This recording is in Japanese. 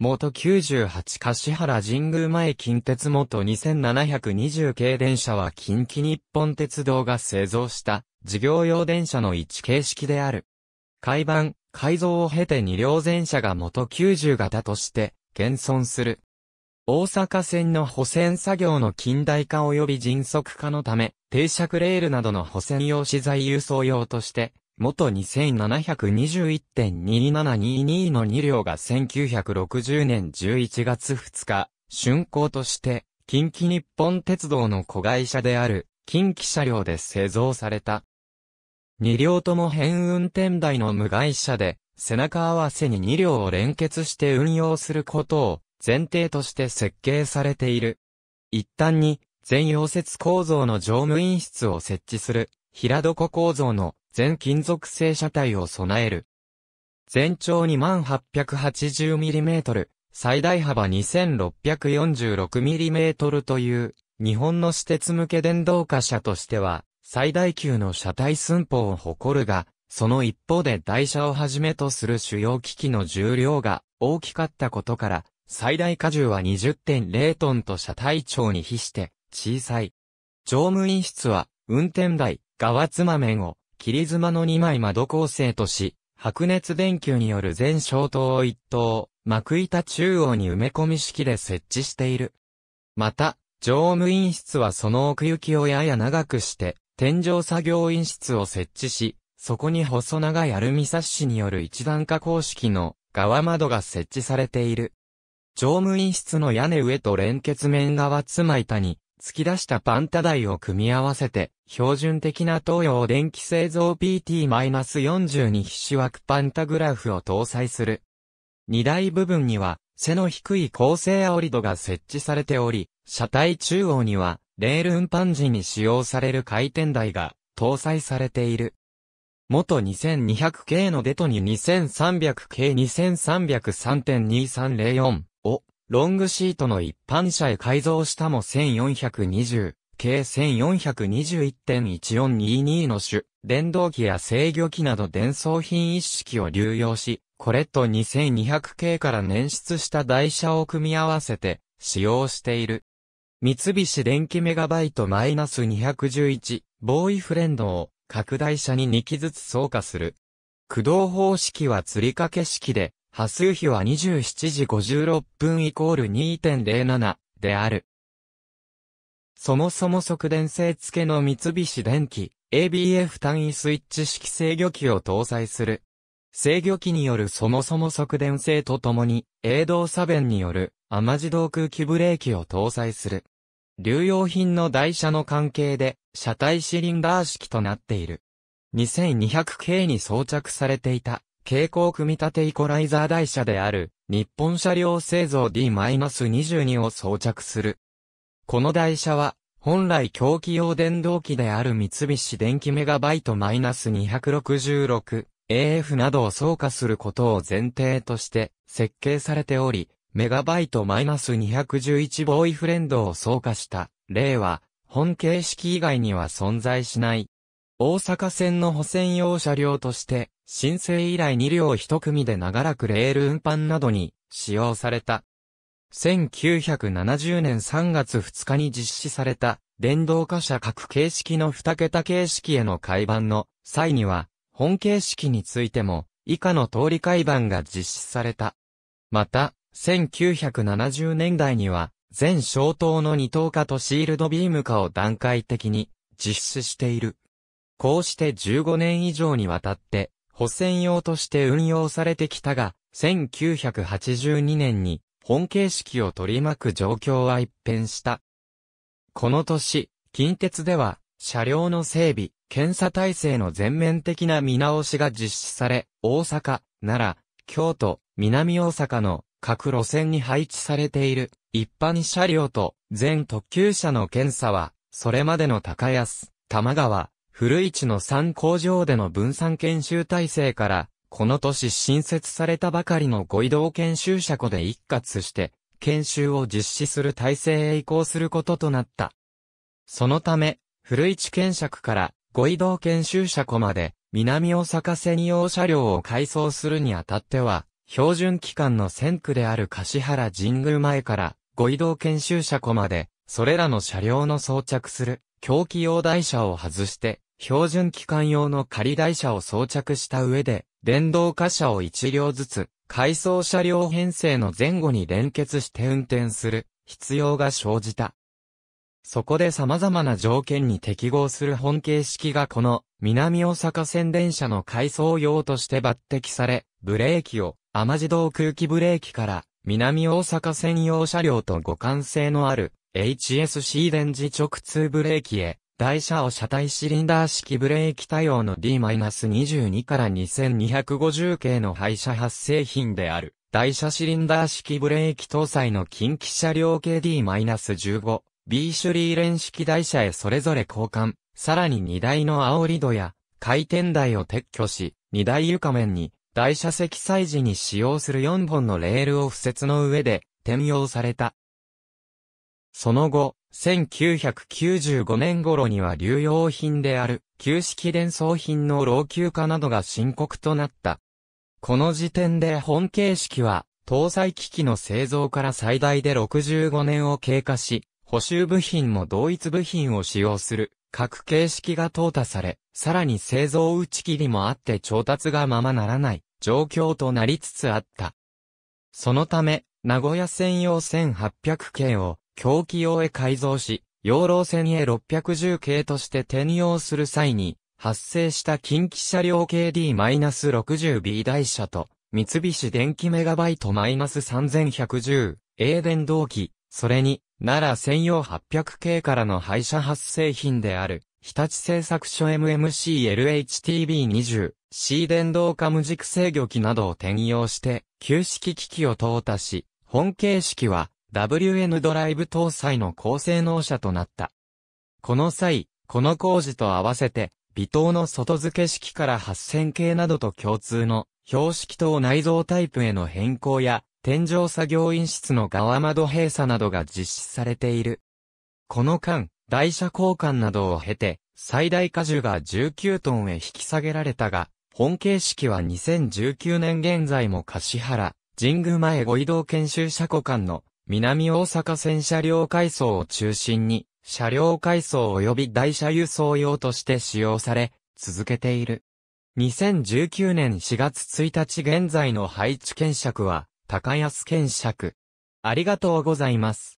元98柏原神宮前近鉄元2720系電車は近畿日本鉄道が製造した事業用電車の一形式である。改版、改造を経て二両電車が元90型として現存する。大阪線の補線作業の近代化及び迅速化のため、定クレールなどの補線用資材輸送用として元2721.2722の2両が1960年11月2日、竣工として、近畿日本鉄道の子会社である、近畿車両で製造された。2両とも変運転台の無会社で、背中合わせに2両を連結して運用することを前提として設計されている。一旦に、全溶接構造の乗務員室を設置する、平床構造の全金属製車体を備える。全長 2880mm、最大幅 2646mm という、日本の私鉄向け電動化車としては、最大級の車体寸法を誇るが、その一方で台車をはじめとする主要機器の重量が大きかったことから、最大荷重は20.0トンと車体長に比して小さい。乗務員室は運転台、側つま面を切妻の二枚窓構成とし、白熱電球による全消灯を一灯、幕板中央に埋め込み式で設置している。また、乗務員室はその奥行きをやや長くして、天井作業員室を設置し、そこに細長いアルミサッシによる一段化公式の側窓が設置されている。乗務員室の屋根上と連結面側妻板に、突き出したパンタ台を組み合わせて、標準的な東洋電気製造 PT-42 必死枠パンタグラフを搭載する。荷台部分には、背の低い高性煽りドが設置されており、車体中央には、レール運搬時に使用される回転台が搭載されている。元 2200K のデトに 2300K2303.2304 ロングシートの一般車へ改造したも1420、計1421.1422の種、電動機や制御機など伝送品一式を流用し、コレット2200系から捻出した台車を組み合わせて使用している。三菱電機メガバイトマイナス211、ボーイフレンドを拡大車に2機ずつ増加する。駆動方式は釣り掛け式で、波数比は27時56分イコール2.07である。そもそも速電性付けの三菱電機 ABF 単位スイッチ式制御機を搭載する。制御機によるそもそも速電性とともに、営動差弁による甘自動空気ブレーキを搭載する。流用品の台車の関係で、車体シリンダー式となっている。2200系に装着されていた蛍光組み立てイコライザー台車である、日本車両製造 D-22 を装着する。この台車は、本来狂気用電動機である三菱電機メガバイト -266AF などを操作することを前提として設計されており、メガバイト -211 ボーイフレンドを操作した例は、本形式以外には存在しない大阪線の補選用車両として、申請以来2両1組で長らくレール運搬などに使用された。1970年3月2日に実施された電動化車各形式の2桁形式への改版の際には、本形式についても以下の通り改版が実施された。また、1970年代には、全小灯の二等化とシールドビーム化を段階的に実施している。こうして15年以上にわたって、補選用として運用されてきたが、1982年に本形式を取り巻く状況は一変した。この年、近鉄では、車両の整備、検査体制の全面的な見直しが実施され、大阪、奈良、京都、南大阪の各路線に配置されている一般車両と全特急車の検査は、それまでの高安、玉川、古市の3工場での分散研修体制から、この年新設されたばかりのご移動研修車庫で一括して、研修を実施する体制へ移行することとなった。そのため、古市検釈からご移動研修車庫まで、南大阪専用車両を改装するにあたっては、標準期間の線区である橿原神宮前から、ご移動研修車庫まで、それらの車両の装着する、狂気用台車を外して、標準機関用の仮台車を装着した上で、電動貨車を1両ずつ、回送車両編成の前後に連結して運転する必要が生じた。そこで様々な条件に適合する本形式がこの南大阪線電車の回送用として抜擢され、ブレーキを甘自動空気ブレーキから南大阪線用車両と互換性のある HSC 電磁直通ブレーキへ台車を車体シリンダー式ブレーキ対応の D-22 から2250系の廃車発生品である。台車シリンダー式ブレーキ搭載の近畿車両系 D-15、B 種類連式台車へそれぞれ交換。さらに荷台の煽り戸や回転台を撤去し、荷台床面に台車積載時に使用する4本のレールを付設の上で転用された。その後、1995年頃には流用品である、旧式伝送品の老朽化などが深刻となった。この時点で本形式は、搭載機器の製造から最大で65年を経過し、補修部品も同一部品を使用する、各形式が淘汰され、さらに製造打ち切りもあって調達がままならない、状況となりつつあった。そのため、名古屋専用1800系を狂気用へ改造し、養老線へ610系として転用する際に、発生した近畿車両 KD-60B 台車と、三菱電機メガバイト -3110、A 電動機、それに、奈良専用800系からの廃車発生品である、日立製作所 MMCLHTB20、C 電動化無軸制御機などを転用して、旧式機器を淘汰し、本形式は、WN ドライブ搭載の高性能車となった。この際、この工事と合わせて、微糖の外付け式から8000系などと共通の標識等内蔵タイプへの変更や、天井作業員室の側窓閉鎖などが実施されている。この間、台車交換などを経て、最大荷重が19トンへ引き下げられたが、本形式は2019年現在も柏原、神宮前ご移動研修車庫間の南大阪線車両階層を中心に、車両階層及び台車輸送用として使用され、続けている。2019年4月1日現在の配置検索は、高安検索。ありがとうございます。